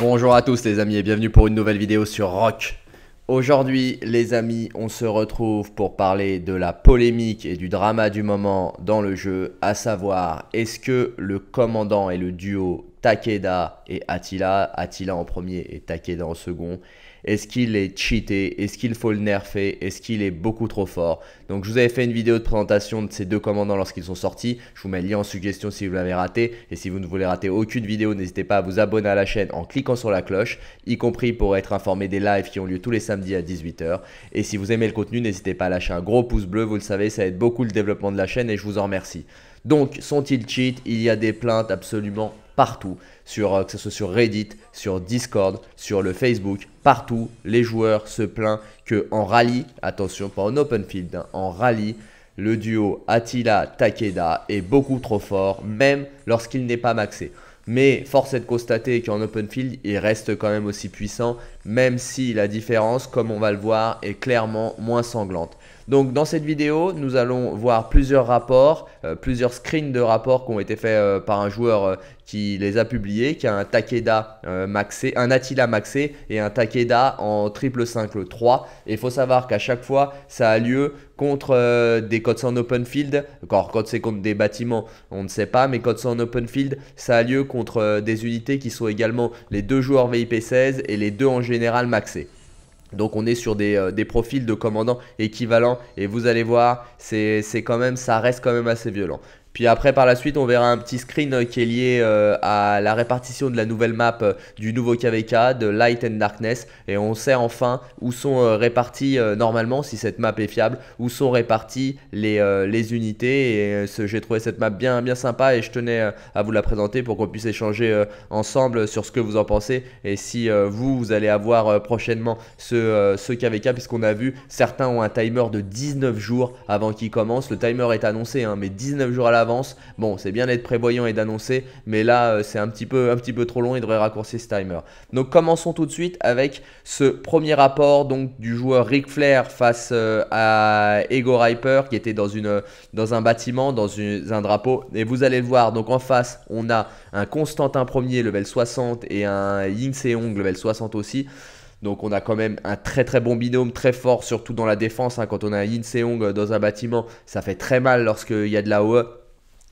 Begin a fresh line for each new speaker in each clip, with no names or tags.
Bonjour à tous les amis et bienvenue pour une nouvelle vidéo sur Rock. Aujourd'hui les amis, on se retrouve pour parler de la polémique et du drama du moment dans le jeu, à savoir est-ce que le commandant et le duo Takeda et Attila, Attila en premier et Takeda en second, est-ce qu'il est cheaté Est-ce qu'il faut le nerfer Est-ce qu'il est beaucoup trop fort Donc je vous avais fait une vidéo de présentation de ces deux commandants lorsqu'ils sont sortis. Je vous mets le lien en suggestion si vous l'avez raté. Et si vous ne voulez rater aucune vidéo, n'hésitez pas à vous abonner à la chaîne en cliquant sur la cloche, y compris pour être informé des lives qui ont lieu tous les samedis à 18h. Et si vous aimez le contenu, n'hésitez pas à lâcher un gros pouce bleu, vous le savez, ça aide beaucoup le développement de la chaîne et je vous en remercie. Donc, sont-ils cheat Il y a des plaintes absolument partout, sur, euh, que ce soit sur Reddit, sur Discord, sur le Facebook, partout, les joueurs se plaignent que en rallye, attention, pas en open field, hein, en rallye, le duo Attila Takeda est beaucoup trop fort, même lorsqu'il n'est pas maxé. Mais force est de constater qu'en open field, il reste quand même aussi puissant, même si la différence, comme on va le voir, est clairement moins sanglante. Donc dans cette vidéo, nous allons voir plusieurs rapports, euh, plusieurs screens de rapports qui ont été faits euh, par un joueur euh, qui les a publiés, qui a un Takeda maxé, un Attila maxé et un Takeda en triple 5 le 3. Et il faut savoir qu'à chaque fois, ça a lieu contre des codes en open field. Encore quand c'est contre des bâtiments, on ne sait pas, mais codes en open field, ça a lieu contre des unités qui sont également les deux joueurs VIP16 et les deux en général maxés. Donc on est sur des, euh, des, profils de commandants équivalents et vous allez voir, c'est quand même, ça reste quand même assez violent. Puis après, par la suite, on verra un petit screen euh, qui est lié euh, à la répartition de la nouvelle map euh, du nouveau KVK, de Light and Darkness. Et on sait enfin où sont répartis, normalement, si cette map est fiable, où sont répartis les, les unités. Et j'ai trouvé cette map bien, bien sympa et je tenais à vous la présenter pour qu'on puisse échanger ensemble sur ce que vous en pensez. Et si vous, vous allez avoir prochainement ce, ce KVK, puisqu'on a vu, certains ont un timer de 19 jours avant qu'il commence. Le timer est annoncé, hein, mais 19 jours à l'avance Bon, c'est bien d'être prévoyant et d'annoncer, mais là, euh, c'est un, petit peu, un petit peu trop long, il devrait raccourcir ce timer. Donc commençons tout de suite avec ce premier rapport donc, du joueur Ric Flair face euh, à Ego Riper, qui était dans, une, dans un bâtiment, dans un drapeau. Et vous allez le voir, donc en face, on a un Constantin 1er, level 60, et un Yin Seong, level 60 aussi. Donc on a quand même un très très bon binôme, très fort, surtout dans la défense. Hein. quand on a Yin euh, dans un bâtiment, ça fait très mal lorsqu'il y a de la OE.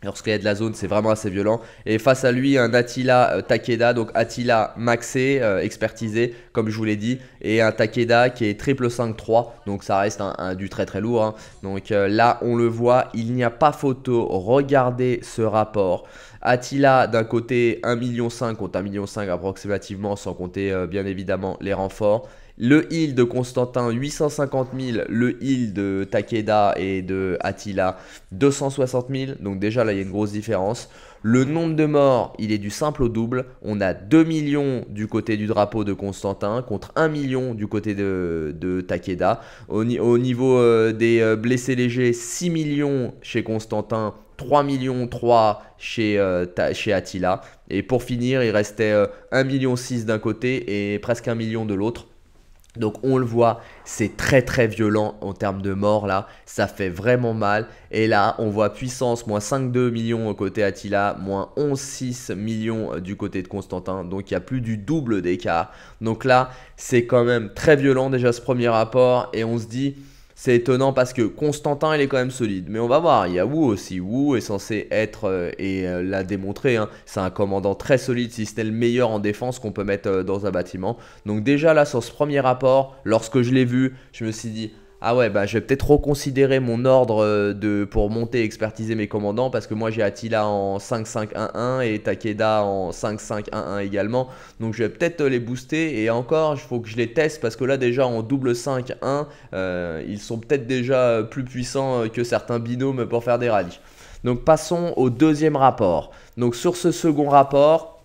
Lorsqu'il y a de la zone, c'est vraiment assez violent. Et face à lui, un Attila euh, Takeda, donc Attila maxé, euh, expertisé, comme je vous l'ai dit, et un Takeda qui est triple 5-3, donc ça reste un, du très très lourd. Hein. Donc euh, là, on le voit, il n'y a pas photo, regardez ce rapport. Attila d'un côté 1,5 million contre 1,5 million approximativement, sans compter bien évidemment les renforts. Le heal de Constantin, 850 000. Le heal de Takeda et de Attila, 260 000. Donc déjà là, il y a une grosse différence. Le nombre de morts, il est du simple au double. On a 2 millions du côté du drapeau de Constantin contre 1 million du côté de, Takeda. Au, niveau euh, des euh, blessés légers, 6 millions chez Constantin, 3 millions 3 chez, euh, chez Attila. Et pour finir, il restait 1 million 6 d'un côté et presque 1 million de l'autre. Donc on le voit, c'est très très violent en termes de mort là, ça fait vraiment mal. Et là, on voit puissance, moins 5,2 millions au côté Attila, moins 11,6 millions euh, du côté de Constantin. Donc il y a plus du double d'écart. Donc là, c'est quand même très violent déjà ce premier rapport. Et on se dit, c'est étonnant parce que Constantin, il est quand même solide. Mais on va voir, il y a Wu aussi. Wu est censé être, euh, et euh, l'a démontré, hein, c'est un commandant très solide, si ce n'est le meilleur en défense qu'on peut mettre euh, dans un bâtiment. Donc déjà là, sur ce premier rapport, lorsque je l'ai vu, je me suis dit ah ouais, bah, je vais peut-être reconsidérer mon ordre euh, de, pour monter et expertiser mes commandants parce que moi j'ai Attila en 5-5-1-1 et Takeda en 5-5-1-1 également. Donc je vais peut-être euh, les booster et encore, il faut que je les teste parce que là déjà en double 5-1, euh, ils sont peut-être déjà plus puissants que certains binômes pour faire des rallyes. Donc passons au deuxième rapport. Donc sur ce second rapport,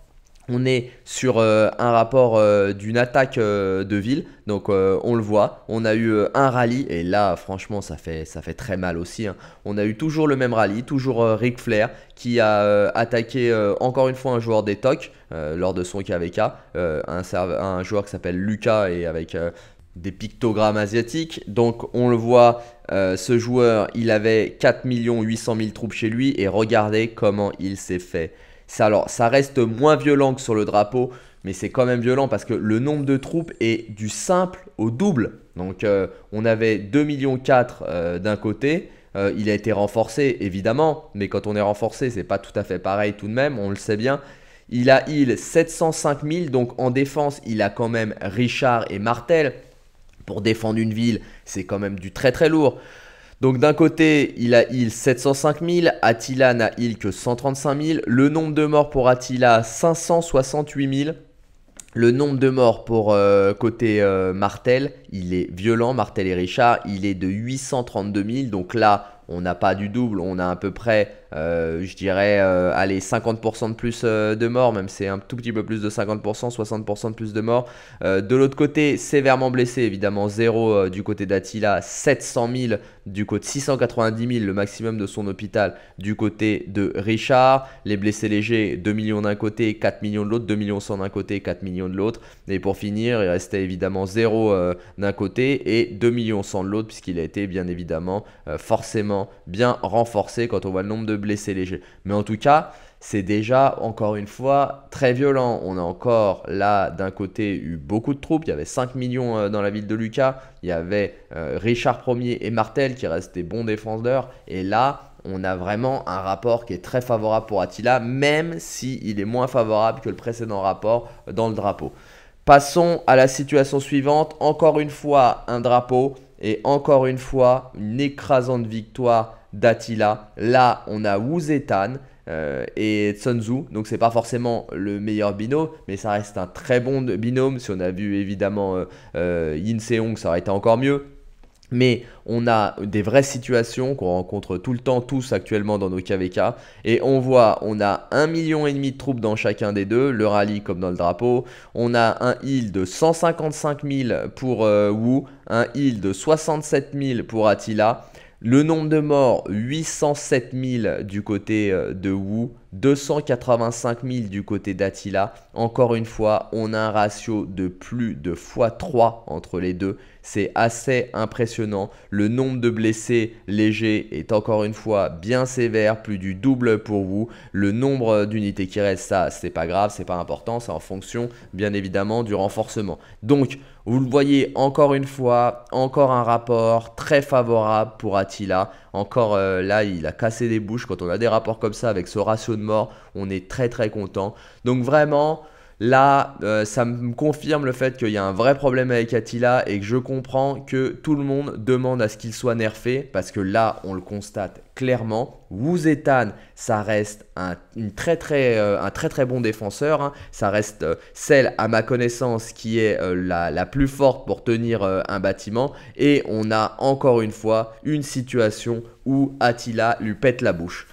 on est sur euh, un rapport euh, d'une attaque euh, de ville, donc on le voit. On a eu un rallye, et là franchement ça fait, ça fait très mal aussi. Hein. On a eu toujours le même rallye, toujours Ric Flair qui a attaqué encore une fois un joueur des TOC lors de son KVK, un, joueur qui s'appelle Lucas et avec des pictogrammes asiatiques. Donc on le voit, ce joueur, il avait 4 800 000 troupes chez lui et regardez comment il s'est fait alors, ça reste moins violent que sur le drapeau, mais c'est quand même violent parce que le nombre de troupes est du simple au double. Donc euh, on avait 2,4 millions euh, d'un côté. Euh, il a été renforcé, évidemment, mais quand on est renforcé, c'est pas tout à fait pareil tout de même, on le sait bien. Il a il 705 000, donc en défense, il a quand même Richard et Martel. Pour défendre une ville, c'est quand même du très très lourd. Donc d'un côté, il a heal 705 000, Attila n'a heal que 135 000, le nombre de morts pour Attila 568 000. Le nombre de morts pour euh, côté euh, Martel, il est violent, Martel et Richard, il est de 832 000. Donc là, on n'a pas du double, on a à peu près euh, je dirais, euh, allez, 50% de plus euh, de morts, même c'est un tout petit peu plus de 50%, 60% de plus de morts. de l'autre côté, sévèrement blessé, évidemment, 0 du côté d'Attila, 700 000 du côté 690 000, le maximum de son hôpital du côté de Richard. Les blessés légers, 2 millions d'un côté, 4 millions de l'autre, 2 millions 100 d'un côté, 4 millions de l'autre. Et pour finir, il restait évidemment 0 d'un côté et 2 millions 100 de l'autre, puisqu'il a été bien évidemment forcément bien renforcé quand on voit le nombre de blessé léger, Mais en tout cas, c'est déjà, encore une fois, très violent. On a encore, là, d'un côté, eu beaucoup de troupes. Il y avait 5 millions euh, dans la ville de Lucas. Il y avait euh, Richard Ier et Martel qui restaient bons défenseurs. Et là, on a vraiment un rapport qui est très favorable pour Attila, même s'il il est moins favorable que le précédent rapport dans le drapeau. Passons à la situation suivante. Encore une fois, un drapeau et encore une fois, une écrasante victoire d'Attila. Là, on a Wu Zetan euh, et Tsunzu. Donc, c'est pas forcément le meilleur binôme, mais ça reste un très bon binôme. Si on a vu évidemment euh, euh, Yin Seong, ça aurait été encore mieux. Mais on a des vraies situations qu'on rencontre tout le temps, tous actuellement dans nos KVK. Et on voit, on a un million et demi de troupes dans chacun des deux, le rallye comme dans le drapeau. On a un heal de 155 000 pour euh, Wu, un heal de 67 000 pour Attila. Le nombre de morts, 807 000 du côté euh, de Wu. 285 000 du côté d'Attila. Encore une fois, on a un ratio de plus de x3 entre les deux. C'est assez impressionnant. Le nombre de blessés légers est encore une fois bien sévère, plus du double pour vous. Le nombre d'unités qui restent, ça, c'est pas grave, c'est pas important, c'est en fonction bien évidemment du renforcement. Donc, vous le voyez encore une fois, encore un rapport très favorable pour Attila. Encore euh, là, il a cassé des bouches. Quand on a des rapports comme ça avec ce ratio de mort, on est très très content. Donc vraiment, Là, euh, ça me confirme le fait qu'il y a un vrai problème avec Attila et que je comprends que tout le monde demande à ce qu'il soit nerfé parce que là, on le constate clairement. Wuzetan, ça reste un, très, très, euh, un très très bon défenseur. Hein. Ça reste euh, celle, à ma connaissance, qui est la, la, plus forte pour tenir un bâtiment. Et on a encore une fois une situation où Attila lui pète la bouche.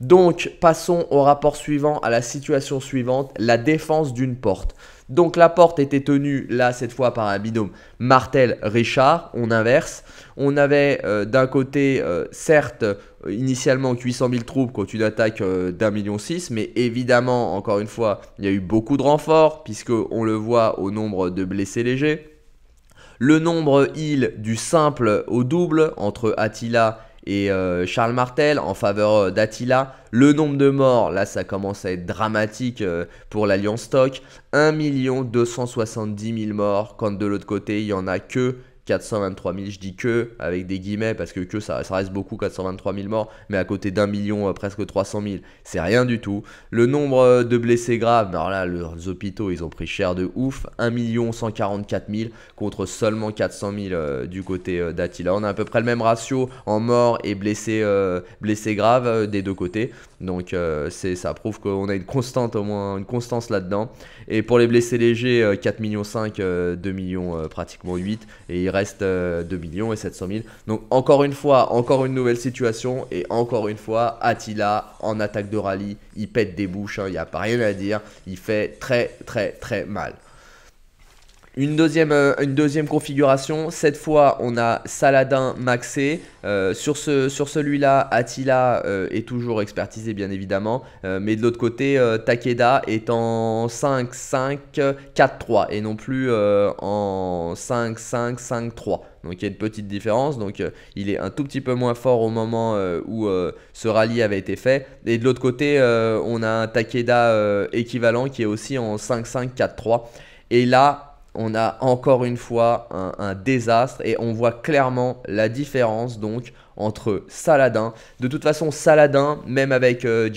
Donc, passons au rapport suivant, à la situation suivante, la défense d'une porte. Donc, la porte était tenue, là, cette fois, par un binôme Martel-Richard. On inverse. On avait euh, d'un côté, euh, certes, euh, initialement 800 000 troupes contre une attaque d'un million six, mais évidemment, encore une fois, il y a eu beaucoup de renforts, puisque on le voit au nombre de blessés légers. Le nombre il du simple au double entre Attila et euh, Charles Martel en faveur euh, d'Attila. Le nombre de morts, là ça commence à être dramatique euh, pour l'Alliance Stock. 1 270 000 morts, quand de l'autre côté il n'y en a que 423 000, je dis que, avec des guillemets, parce que que ça, reste beaucoup, 423 000 morts, mais à côté d'un million, euh, presque 300 000, c'est rien du tout. Le nombre euh, de blessés graves, alors là, leurs hôpitaux, ils ont pris cher de ouf, 1 144 000 contre seulement 400 000 euh, du côté d'Attila. On a à peu près le même ratio en morts et blessés, blessés graves des deux côtés. Donc euh, ça prouve qu'on a une constante au moins une constance là-dedans. Et pour les blessés légers, 4 euh, millions 5, 2 euh, millions pratiquement 8 et il reste 2 millions et 700 000. Donc encore une fois, encore une nouvelle situation et encore une fois Attila en attaque de rallye, il pète des bouches, hein. il n'y a pas rien à dire, il fait très très très mal. Une deuxième, euh, une deuxième configuration, cette fois on a Saladin maxé, euh, sur, ce, sur celui-là Attila euh, est toujours expertisé bien évidemment, mais de l'autre côté Takeda est en 5-5-4-3 et non plus en 5-5-5-3. Donc il y a une petite différence. Donc il est un tout petit peu moins fort au moment où ce rallye avait été fait. Et de l'autre côté, on a un Takeda équivalent qui est aussi en 5-5-4-3. Et là, on a encore une fois un, désastre et on voit clairement la différence donc entre Saladin. De toute façon, Saladin, même avec euh,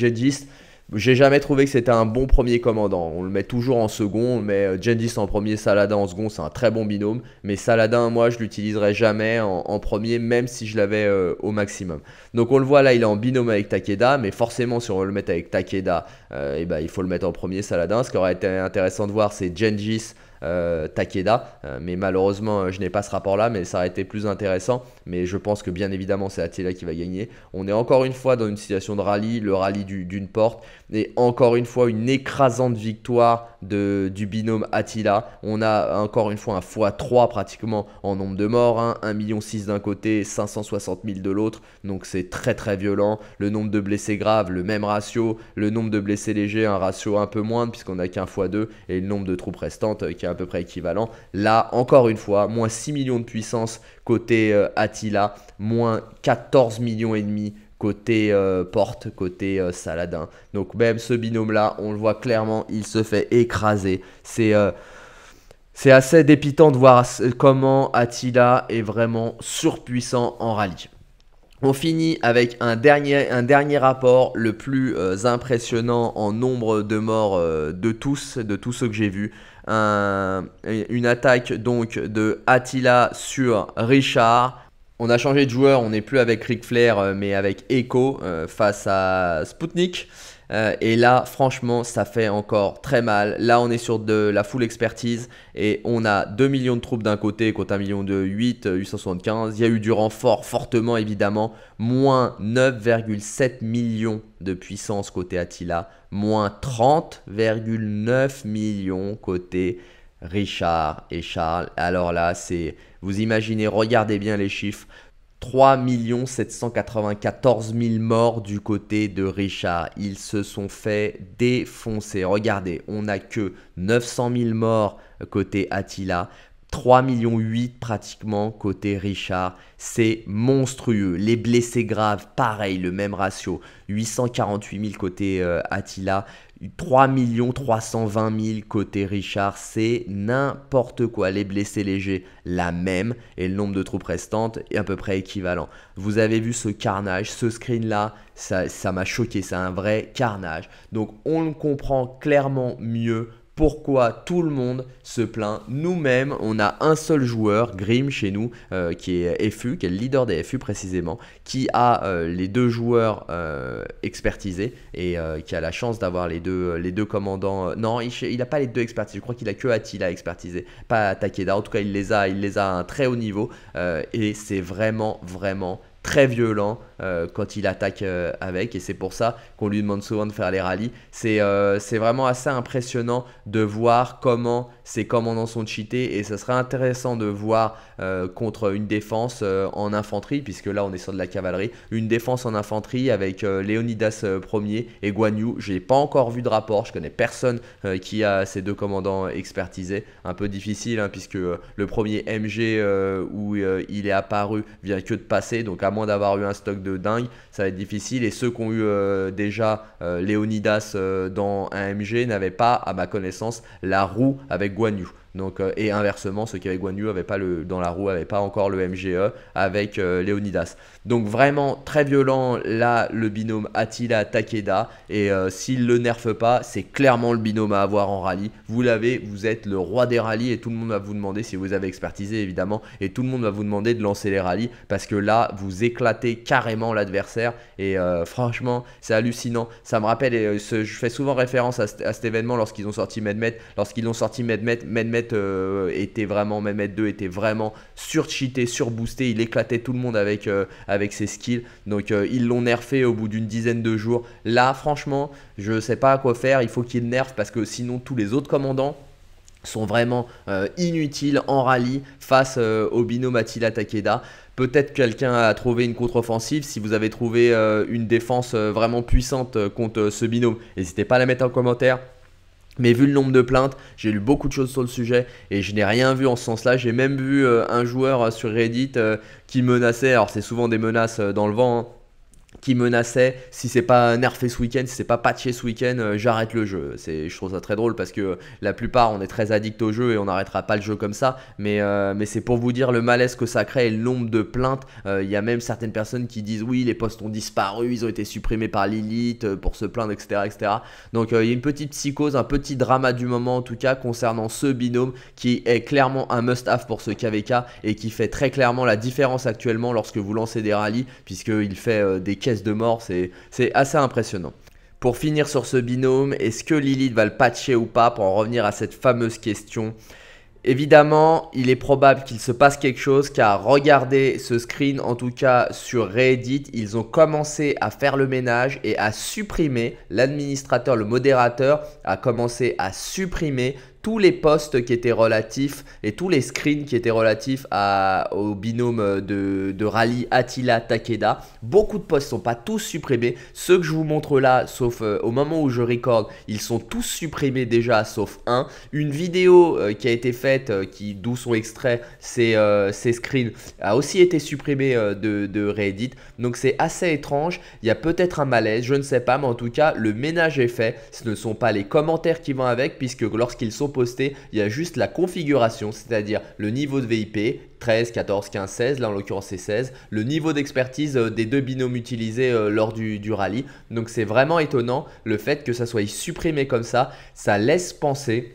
j'ai jamais trouvé que c'était un bon premier commandant. On le met toujours en second, mais met euh, en premier, Saladin en second, c'est un très bon binôme. Mais Saladin, moi, je l'utiliserai jamais en, premier, même si je l'avais euh, au maximum. Donc on le voit là, il est en binôme avec Takeda, mais forcément, si on veut le mettre avec Takeda, euh, eh ben, il faut le mettre en premier, Saladin. Ce qui aurait été intéressant de voir, c'est Genjis. Euh, Takeda. Euh, mais malheureusement, euh, je n'ai pas ce rapport-là, mais ça aurait été plus intéressant. Mais je pense que bien évidemment, c'est Attila qui va gagner. On est encore une fois dans une situation de rallye, le rallye d'une porte. Et encore une fois, une écrasante victoire du binôme Attila. On a encore une fois un x3 pratiquement en nombre de morts. 1 1,6 6 d'un côté, 560 000 de l'autre. Donc c'est très très violent. Le nombre de blessés graves, le même ratio. Le nombre de blessés légers, un ratio un peu moindre puisqu'on n'a qu'un x2. Et le nombre de troupes restantes euh, qui est à peu près équivalent. Là, encore une fois, moins 6 millions de puissance côté euh, Attila. Moins 14 millions et demi côté euh, porte, côté euh, Saladin. Hein. Donc même ce binôme-là, on le voit clairement, il se fait écraser. C'est euh, assez dépitant de voir comment Attila est vraiment surpuissant en rallye. On finit avec un dernier, un dernier rapport, le plus impressionnant en nombre de morts de tous, de tous ceux que j'ai vus. une attaque donc de Attila sur Richard on a changé de joueur, on n'est plus avec Ric Flair, euh, mais avec Echo euh, face à Sputnik. Euh, et là, franchement, ça fait encore très mal. Là, on est sur de la full expertise et on a 2 millions de troupes d'un côté contre 1 million de 8, 875. Il y a eu du renfort fortement, évidemment. Moins 9,7 millions de puissance côté Attila. Moins 30,9 millions côté Richard et Charles. Alors là, c'est. Vous imaginez, regardez bien les chiffres. 3 794 000 morts du côté de Richard. Ils se sont fait défoncer. Regardez, on n'a que 900 000 morts côté Attila 3 millions pratiquement côté Richard, c'est monstrueux. Les blessés graves, pareil, le même ratio, 848 000 côté euh, Attila, 3 millions 320 000 côté Richard, c'est n'importe quoi. Les blessés légers, la même, et le nombre de troupes restantes est à peu près équivalent. Vous avez vu ce carnage, ce screen là, ça m'a choqué, c'est un vrai carnage. Donc on le comprend clairement mieux pourquoi tout le monde se plaint. Nous-mêmes, on a un seul joueur, Grim chez nous, euh, qui est FU, qui est le leader des FU précisément, qui a euh, les deux joueurs euh, expertisés et qui a la chance d'avoir les deux, les deux commandants. non, il n'a pas les deux expertisés, je crois qu'il a que Attila expertisé, pas Takeda. En tout cas, il les a, il les a à un très haut niveau et c'est vraiment, vraiment très violent euh, quand il attaque euh, avec. Et c'est pour ça qu'on lui demande souvent de faire les rallyes. C'est euh, c'est vraiment assez impressionnant de voir comment ces commandants sont cheatés. Et ce serait intéressant de voir contre une défense en infanterie, puisque là on est sur de la cavalerie, une défense en infanterie avec Léonidas er et Guan J'ai pas encore vu de rapport, je connais personne qui a ces deux commandants expertisés. Un peu difficile, hein, puisque le premier MG où il est apparu vient que de passer, donc à moins d'avoir eu un stock de dingue, ça va être difficile. Et ceux qui ont eu euh, déjà euh, Leonidas euh, dans un MG n'avaient pas, à ma connaissance, la roue avec Guan Donc, et inversement, ceux qui avaient Guan Yu pas le, dans la roue n'avaient pas encore le MGE avec Leonidas. Donc vraiment très violent là le binôme Attila Takeda. Et s'il le nerfe pas, c'est clairement le binôme à avoir en rallye. Vous l'avez, vous êtes le roi des rallyes et tout le monde va vous demander si vous avez expertisé évidemment. Et tout le monde va vous demander de lancer les rallyes parce que là, vous éclatez carrément l'adversaire. Et euh, franchement, c'est hallucinant. Ça me rappelle, et euh, je fais souvent référence à, cet événement lorsqu'ils ont sorti Medmet. Lorsqu'ils ont sorti Medmet, Medmet euh, était vraiment, Medmet 2 était vraiment surcheaté, surboosté. Il éclatait tout le monde avec, avec ses skills. Donc ils l'ont nerfé au bout d'une dizaine de jours. Là, franchement, je sais pas à quoi faire. Il faut qu'il nerf parce que sinon, tous les autres commandants sont vraiment inutiles en rallye face au binôme Attila Takeda. Peut-être quelqu'un a trouvé une contre-offensive. Si vous avez trouvé euh, une défense euh, vraiment puissante euh, contre ce binôme, n'hésitez pas à la mettre en commentaire. Mais vu le nombre de plaintes, j'ai lu beaucoup de choses sur le sujet et je n'ai rien vu en ce sens-là. J'ai même vu un joueur sur Reddit qui menaçait, alors c'est souvent des menaces dans le vent, hein, qui menaçait si c'est pas nerfé ce week-end, si c'est pas patché ce week-end, euh, j'arrête le jeu. C'est, je trouve ça très drôle parce que euh, la plupart on est très addict au jeu et on n'arrêtera pas le jeu comme ça. Mais, euh, mais c'est pour vous dire le malaise que ça crée et le de plaintes. Il y a même certaines personnes qui disent oui, les postes ont disparu, ils ont été supprimés par l'élite pour se plaindre, etc. etc. Donc il y a une petite psychose, un petit drama du moment en tout cas concernant ce binôme qui est clairement un must-have pour ce KVK et qui fait très clairement la différence actuellement lorsque vous lancez des rallyes puisqu'il fait des de mort, c'est assez impressionnant. Pour finir sur ce binôme, est-ce que Lilith va le patcher ou pas pour en revenir à cette fameuse question Évidemment, il est probable qu'il se passe quelque chose car regardez ce screen, en tout cas sur Reddit, ils ont commencé à faire le ménage et à supprimer, l'administrateur, le modérateur a commencé à supprimer tous les posts qui étaient relatifs et tous les screens qui étaient relatifs à, au binôme de, de rallye Attila Takeda. Beaucoup de postes sont pas tous supprimés. Ceux que je vous montre là, sauf euh, au moment où je record, ils sont tous supprimés déjà, sauf un. Une vidéo euh, qui a été faite, euh, qui d'où sont extraits ces, ces, screens, a aussi été supprimée de, de Reddit. Donc c'est assez étrange. Il y a peut-être un malaise, je ne sais pas, mais en tout cas, le ménage est fait. Ce ne sont pas les commentaires qui vont avec, puisque lorsqu'ils sont il y a juste la configuration, c'est-à-dire le niveau de VIP, 13, 14, 15, 16, là en l'occurrence c'est 16, le niveau d'expertise euh, des deux binômes utilisés euh, lors du, du rallye. Donc c'est vraiment étonnant le fait que ça soit supprimé comme ça, ça laisse penser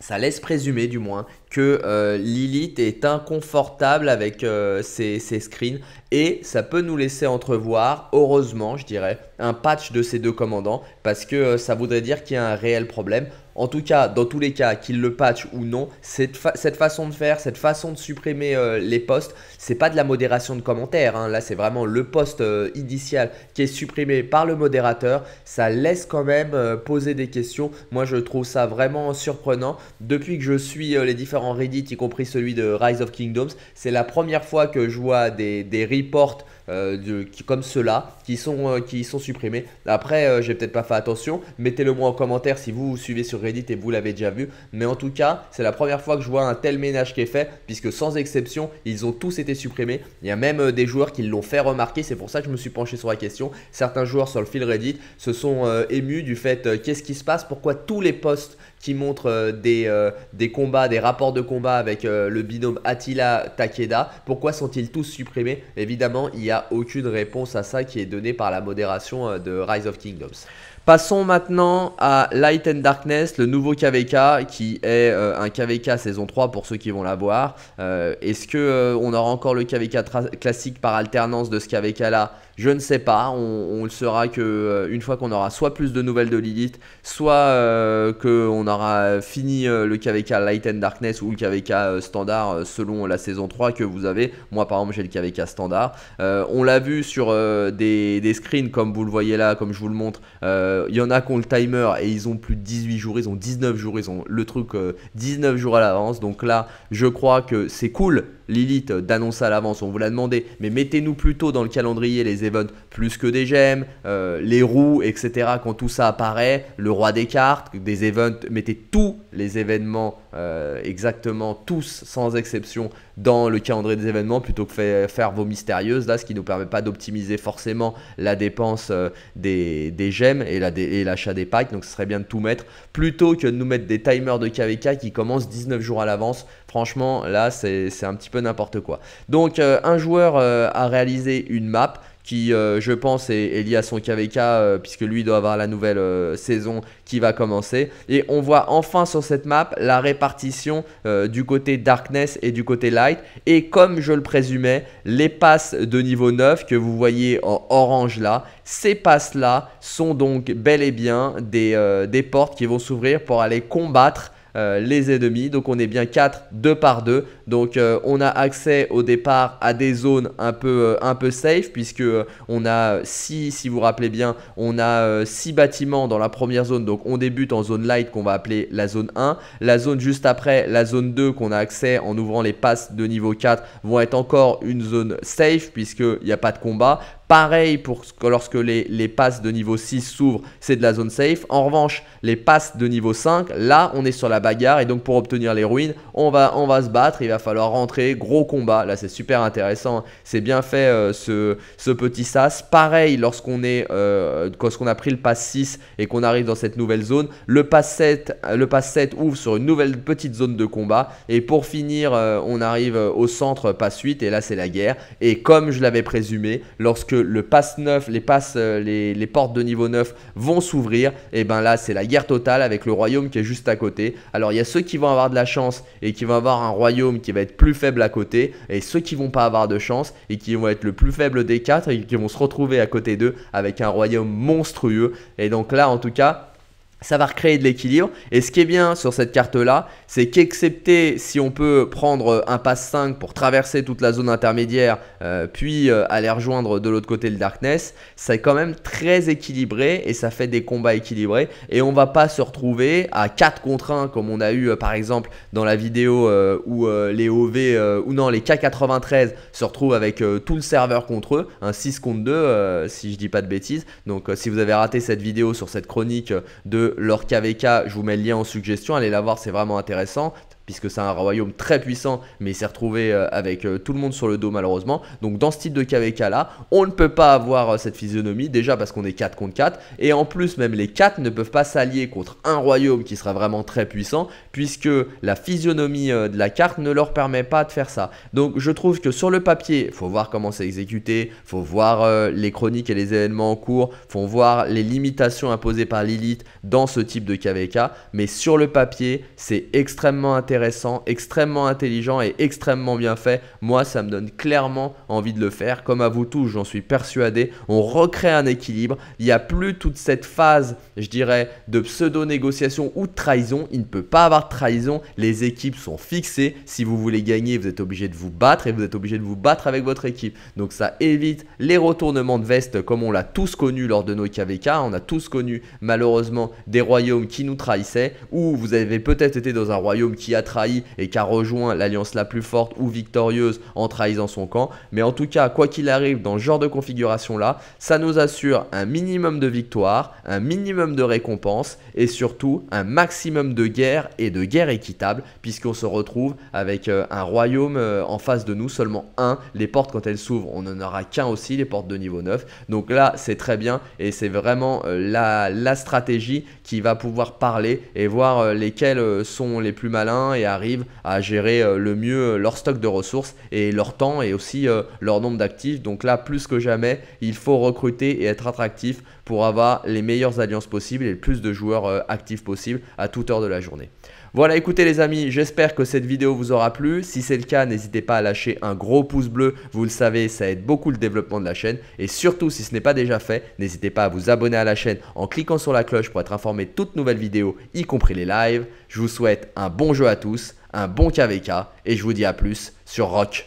ça laisse présumer du moins que euh, Lilith est inconfortable avec euh, ses, screens et ça peut nous laisser entrevoir, heureusement je dirais, un patch de ces deux commandants parce que euh, ça voudrait dire qu'il y a un réel problème. En tout cas, dans tous les cas, qu'il le patch ou non, cette, façon de faire, cette façon de supprimer les posts, c'est pas de la modération de commentaires. Hein. Là, c'est vraiment le post initial qui est supprimé par le modérateur. Ça laisse quand même poser des questions. Moi, je trouve ça vraiment surprenant. Depuis que je suis les différents en Reddit, y compris celui de Rise of Kingdoms. C'est la première fois que je vois des, des reports euh, de, comme ceux-là qui, sont, euh, qui sont supprimés. Après, euh, j'ai peut-être pas fait attention. Mettez-le moi en commentaire si vous, vous suivez sur Reddit et vous l'avez déjà vu. Mais en tout cas, c'est la première fois que je vois un tel ménage qui est fait, puisque sans exception, ils ont tous été supprimés. Il y a même des joueurs qui l'ont fait remarquer. C'est pour ça que je me suis penché sur la question. Certains joueurs sur le fil Reddit se sont émus du fait qu'est-ce qui se passe, pourquoi tous les posts qui montre euh, des, euh, des combats, des rapports de combat avec euh, le binôme Attila Takeda. Pourquoi sont-ils tous supprimés Évidemment, il n'y a aucune réponse à ça qui est donnée par la modération de Rise of Kingdoms. Passons maintenant à Light and Darkness, le nouveau KVK qui est un KVK saison 3 pour ceux qui vont l'avoir. Est-ce qu'on aura encore le KVK classique par alternance de ce KVK là je ne sais pas, on, le saura que euh, une fois qu'on aura soit plus de nouvelles de Lilith, soit euh, qu'on aura fini euh, le KVK Light and Darkness ou le KVK standard selon la saison 3 que vous avez. Moi par exemple j'ai le KVK standard. on l'a vu sur des, des, screens comme vous le voyez là, comme je vous le montre. Il y en a qui ont le timer et ils ont plus de 18 jours, ils ont 19 jours, ils ont le truc 19 jours à l'avance. Donc là je crois que c'est cool Lilith euh, d'annoncer à l'avance, on vous l'a demandé, mais mettez-nous plutôt dans le calendrier les events plus que des gemmes, euh, les roues, etc. Quand tout ça apparaît, le roi des cartes, des events, mettez tous les événements euh, exactement tous, sans exception, dans le calendrier des événements plutôt que faire vos mystérieuses, là, ce qui ne nous permet pas d'optimiser forcément la dépense euh, des, gemmes et l'achat des packs. Donc ce serait bien de tout mettre plutôt que de nous mettre des timers de KVK qui commencent 19 jours à l'avance. Franchement, là, c'est un petit peu n'importe quoi. Donc euh, un joueur a réalisé une map qui, euh, je pense, est, lié à son KVK, euh, puisque lui doit avoir la nouvelle euh, saison qui va commencer. Et on voit enfin sur cette map la répartition du côté Darkness et du côté Light. Et comme je le présumais, les passes de niveau 9 que vous voyez en orange là, ces passes là sont donc bel et bien des, des portes qui vont s'ouvrir pour aller combattre euh, les ennemis. Donc on est bien 4 2 par deux. Donc euh, on a accès au départ à des zones un peu, euh, un peu safe puisque on a 6, si vous vous rappelez bien, on a 6 bâtiments dans la première zone. Donc on débute en zone light qu'on va appeler la zone 1. La zone juste après, la zone 2 qu'on a accès en ouvrant les passes de niveau 4 vont être encore une zone safe puisqu'il n'y a pas de combat. Pareil pour lorsque les, passes de niveau 6 s'ouvrent, c'est de la zone safe. En revanche, les passes de niveau 5, là, on est sur la bagarre. Et donc, pour obtenir les ruines, on va, on va se battre. Il va falloir rentrer. Gros combat. Là, c'est super intéressant. Hein. C'est bien fait euh, ce, ce, petit sas. Pareil, lorsqu'on est euh, lorsqu'on a pris le pass 6 et qu'on arrive dans cette nouvelle zone, le pass 7, le ouvre sur une nouvelle petite zone de combat. Et pour finir, euh, on arrive au centre, pass 8. Et là, c'est la guerre. Et comme je l'avais présumé, lorsque le pass 9, les passes, euh, les, portes de niveau 9 vont s'ouvrir, et eh ben là c'est la guerre totale avec le royaume qui est juste à côté. Alors il y a ceux qui vont avoir de la chance et qui vont avoir un royaume qui va être plus faible à côté, et ceux qui vont pas avoir de chance et qui vont être le plus faible des 4 et qui vont se retrouver à côté d'eux avec un royaume monstrueux. Et donc là en tout cas ça va recréer de l'équilibre. Et ce qui est bien sur cette carte-là, c'est qu'excepté si on peut prendre euh, un pass 5 pour traverser toute la zone intermédiaire, euh, puis euh, aller rejoindre de l'autre côté le Darkness, c'est quand même très équilibré et ça fait des combats équilibrés. Et on va pas se retrouver à 4 contre 1 comme on a eu par exemple dans la vidéo où les OV, ou non, les K93 se retrouvent avec tout le serveur contre eux, un 6 contre 2 si je dis pas de bêtises. Donc si vous avez raté cette vidéo sur cette chronique de leur KVK. Je vous mets le lien en suggestion. Allez la voir, c'est vraiment intéressant puisque c'est un royaume très puissant, mais il s'est retrouvé euh, avec euh, tout le monde sur le dos malheureusement. Donc dans ce type de KVK là, on ne peut pas avoir euh, cette physionomie, déjà parce qu'on est 4 contre 4, et en plus même les 4 ne peuvent pas s'allier contre un royaume qui sera vraiment très puissant, puisque la physionomie euh, de la carte ne leur permet pas de faire ça. Donc je trouve que sur le papier, faut voir comment c'est exécuté, faut voir euh, les chroniques et les événements en cours, faut voir les limitations imposées par Lilith dans ce type de KVK, mais sur le papier, c'est extrêmement intéressant, extrêmement intelligent et extrêmement bien fait. Moi, ça me donne clairement envie de le faire, comme à vous tous, j'en suis persuadé. On recrée un équilibre, il n'y a plus toute cette phase, je dirais, de pseudo-négociation ou de trahison, il ne peut pas avoir trahison, les équipes sont fixées. Si vous voulez gagner, vous êtes obligé de vous battre et vous êtes obligé de vous battre avec votre équipe. Donc ça évite les retournements de veste comme on l'a tous connu lors de nos KVK. On a tous connu malheureusement des royaumes qui nous trahissaient ou vous avez peut-être été dans un royaume qui a trahi et qui a rejoint l'alliance la plus forte ou victorieuse en trahissant son camp. Mais en tout cas, quoi qu'il arrive dans ce genre de configuration là, ça nous assure un minimum de victoire, un minimum de récompense et surtout un maximum de guerre et de guerre équitable, puisqu'on se retrouve avec euh, un royaume euh, en face de nous, seulement un. Les portes, quand elles s'ouvrent, on n'en aura qu'un aussi, les portes de niveau 9. Donc là, c'est très bien et c'est vraiment euh, la, stratégie qui va pouvoir parler et voir lesquels sont les plus malins et arrivent à gérer le mieux leur stock de ressources et leur temps et aussi leur nombre d'actifs. Donc là, plus que jamais, il faut recruter et être attractif pour avoir les meilleures alliances possibles et le plus de joueurs actifs possibles à toute heure de la journée. Voilà, écoutez les amis, j'espère que cette vidéo vous aura plu. Si c'est le cas, n'hésitez pas à lâcher un gros pouce bleu. Vous le savez, ça aide beaucoup le développement de la chaîne. Et surtout, si ce n'est pas déjà fait, n'hésitez pas à vous abonner à la chaîne en cliquant sur la cloche pour être informé de toutes nouvelles vidéos, y compris les lives. Je vous souhaite un bon jeu à tous, un bon KVK, et je vous dis à plus sur Rock.